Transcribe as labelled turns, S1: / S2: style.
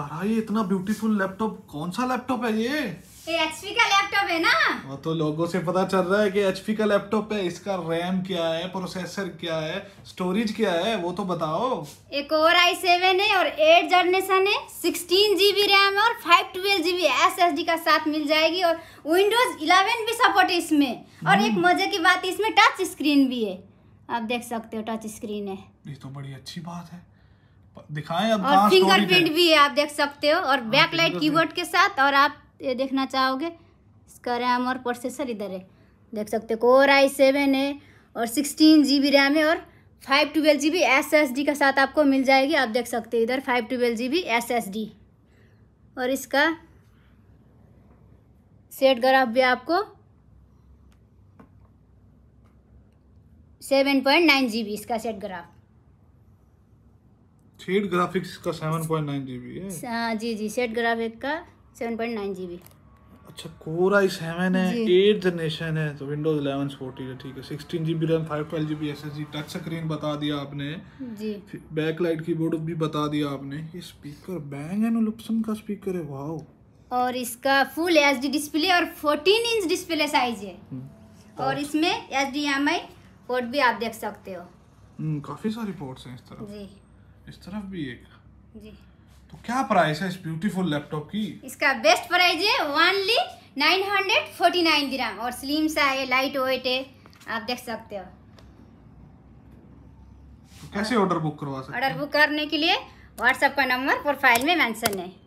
S1: ये इतना beautiful laptop कौन सा लैपटॉप है ये
S2: एचपी का लैपटॉप है ना वो
S1: हाँ, तो लोगों से पता चल रहा है कि एचपी का लैपटॉप है इसका रैम क्या है प्रोसेसर क्या है स्टोरेज क्या है वो तो बताओ
S2: एक और आई सेवन है और एट जनरेशन है सिक्सटीन जीबी रैम और five twelve GB S S D का साथ मिल जाएगी और विंडोज इलेवन भी सपोर्ट है इसमें और एक हम्म। मजे की बात इसमें टच स्क्रीन भी है आप देख सकते हो टच स्क्रीन है
S1: ये तो बड़ी अच्छी बात है दिखाएं अब और फिंगरप्रिंट हाँ,
S2: भी है आप देख सकते हो और बैकलाइट हाँ, कीबोर्ड के साथ और आप ये देखना चाहोगे इसका रैम और प्रोसेसर इधर है देख सकते हो कोर आई सेवन है और सिक्सटीन जी बी रैम है और five twelve G B S S D के साथ आपको मिल जाएगी आप देख सकते हो इधर five twelve G B S S D और इसका सेट ग्राफ भी आपको seven point nine G B इसका सेट ग्राफ
S1: सेट ग्राफिक्स का seven point nine G B
S2: G G set graphics का seven point nine G B
S1: अच्छा core I seven है eight generation है तो विंडोज इलेवन फोर्टी है ठीक है sixteen G B RAM five twelve G B S S G touch screen बता दिया आपने G back light keyboard भी बता दिया आपने ये स्पीकर बैंग एंड ओलुप्सन का स्पीकर है वाह
S2: और इसका फुल एच डी डिस्प्ले और फोर्टीन इंच डिस्प्ले साइज है हम्म, और इसमें H D M I port भी आप देख सकते हो
S1: हम्म, काफ़ी सारी पोर्ट्स हैं इस तरह जी इस तरफ भी एक जी तो क्या प्राइस है इस ब्यूटीफुल लैपटॉप की
S2: इसका बेस्ट प्राइस है only nine hundred forty nine दिरा और स्लिम सा है लाइट वेट है आप देख सकते हो
S1: तो कैसे ऑर्डर हाँ। बुक करवा सकते ऑर्डर बुक
S2: करने के लिए व्हाट्सएप का नंबर प्रोफाइल में मेंशन है